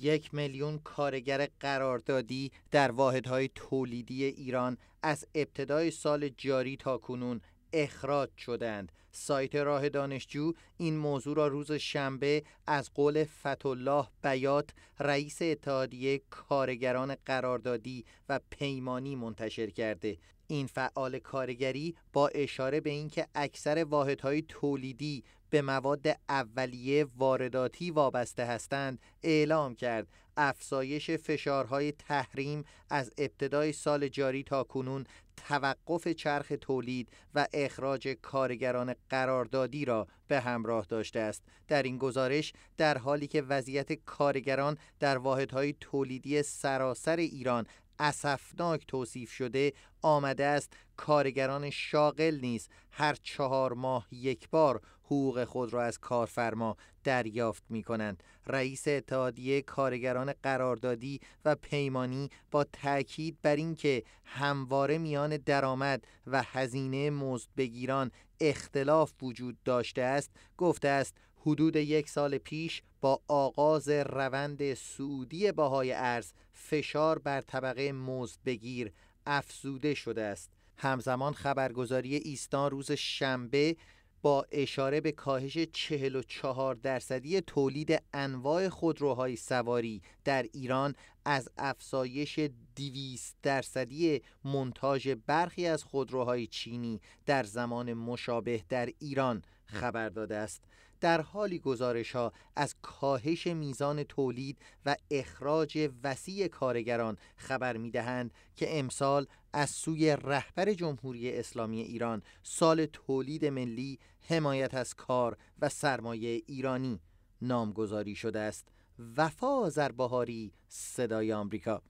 یک میلیون کارگر قراردادی در واحدهای تولیدی ایران از ابتدای سال جاری تا کنون اخراج شدند سایت راه دانشجو این موضوع را روز شنبه از قول فتولاه بیات رئیس اتحادیه کارگران قراردادی و پیمانی منتشر کرده این فعال کارگری با اشاره به اینکه اکثر واحدهای تولیدی به مواد اولیه وارداتی وابسته هستند اعلام کرد افزایش فشارهای تحریم از ابتدای سال جاری تا کنون توقف چرخ تولید و اخراج کارگران قراردادی را به همراه داشته است در این گزارش در حالی که وضعیت کارگران در واحدهای تولیدی سراسر ایران اسفناک توصیف شده آمده است کارگران شاغل نیز هر چهار ماه یک بار حقوق خود را از کارفرما دریافت می کنند. رئیس اتحادیه کارگران قراردادی و پیمانی با تاکید بر اینکه همواره میان درآمد و هزینه مزد بگیران اختلاف وجود داشته است گفته است حدود یک سال پیش با آغاز روند سعودی باهای ارز فشار بر طبقه مزد بگیر افزوده شده است همزمان خبرگزاری ایستان روز شنبه با اشاره به کاهش 44 درصدی تولید انواع خودروهای سواری در ایران از افزایش 200 درصدی منتاج برخی از خودروهای چینی در زمان مشابه در ایران خبر داده است. در حالی گزارش ها از کاهش میزان تولید و اخراج وسیع کارگران خبر می دهند که امسال از سوی رهبر جمهوری اسلامی ایران سال تولید ملی حمایت از کار و سرمایه ایرانی نامگذاری شده است وفا زربهاری صدای آمریکا